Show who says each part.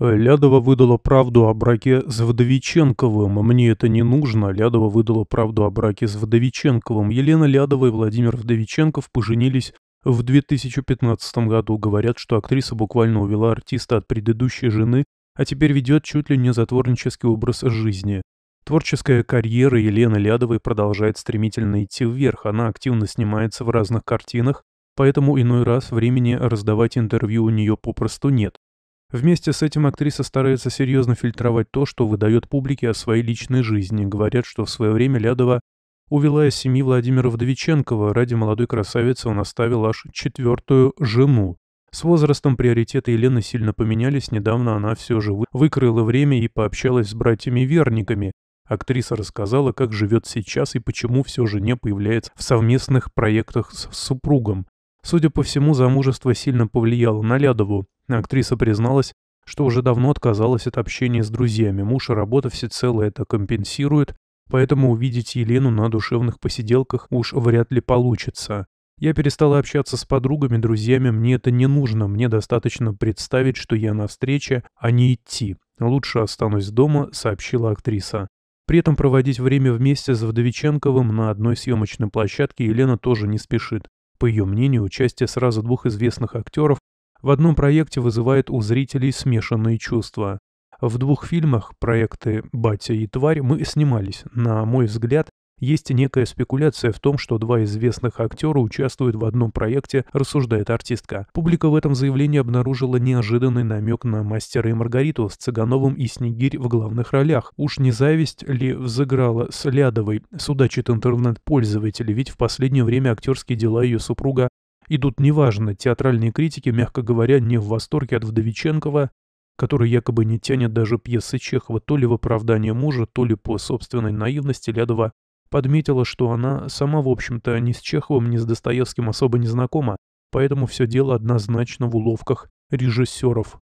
Speaker 1: Лядова выдала правду о браке с Вдовиченковым. Мне это не нужно. Лядова выдала правду о браке с Вдовиченковым. Елена Лядова и Владимир Вдовиченков поженились в 2015 году. Говорят, что актриса буквально увела артиста от предыдущей жены, а теперь ведет чуть ли не затворнический образ жизни. Творческая карьера Елены Лядовой продолжает стремительно идти вверх. Она активно снимается в разных картинах, поэтому иной раз времени раздавать интервью у нее попросту нет. Вместе с этим актриса старается серьезно фильтровать то, что выдает публике о своей личной жизни. Говорят, что в свое время Лядова увела из семьи Владимира Вдовиченкова. Ради молодой красавицы он оставил аж четвертую жену. С возрастом приоритеты Елены сильно поменялись, недавно она все же выкрыла время и пообщалась с братьями-верниками. Актриса рассказала, как живет сейчас и почему все же не появляется в совместных проектах с супругом. Судя по всему, замужество сильно повлияло на Лядову. Актриса призналась, что уже давно отказалась от общения с друзьями. Муж и работа всецело это компенсируют, поэтому увидеть Елену на душевных посиделках уж вряд ли получится. Я перестала общаться с подругами, друзьями, мне это не нужно, мне достаточно представить, что я на встрече, а не идти. Лучше останусь дома, сообщила актриса. При этом проводить время вместе с Вдовиченковым на одной съемочной площадке Елена тоже не спешит. По ее мнению, участие сразу двух известных актеров в одном проекте вызывает у зрителей смешанные чувства. В двух фильмах, проекты «Батя и тварь», мы снимались, на мой взгляд, есть некая спекуляция в том, что два известных актера участвуют в одном проекте, рассуждает артистка. Публика в этом заявлении обнаружила неожиданный намек на «Мастера и Маргариту» с Цыгановым и Снегирь в главных ролях. Уж не зависть ли взыграла с Лядовой, судачит интернет-пользователи, ведь в последнее время актерские дела ее супруга идут неважно, театральные критики, мягко говоря, не в восторге от Вдовиченкова, который якобы не тянет даже пьесы Чехова то ли в оправдание мужа, то ли по собственной наивности Лядова Подметила, что она сама, в общем-то, ни с Чеховым, ни с Достоевским особо не знакома, поэтому все дело однозначно в уловках режиссеров.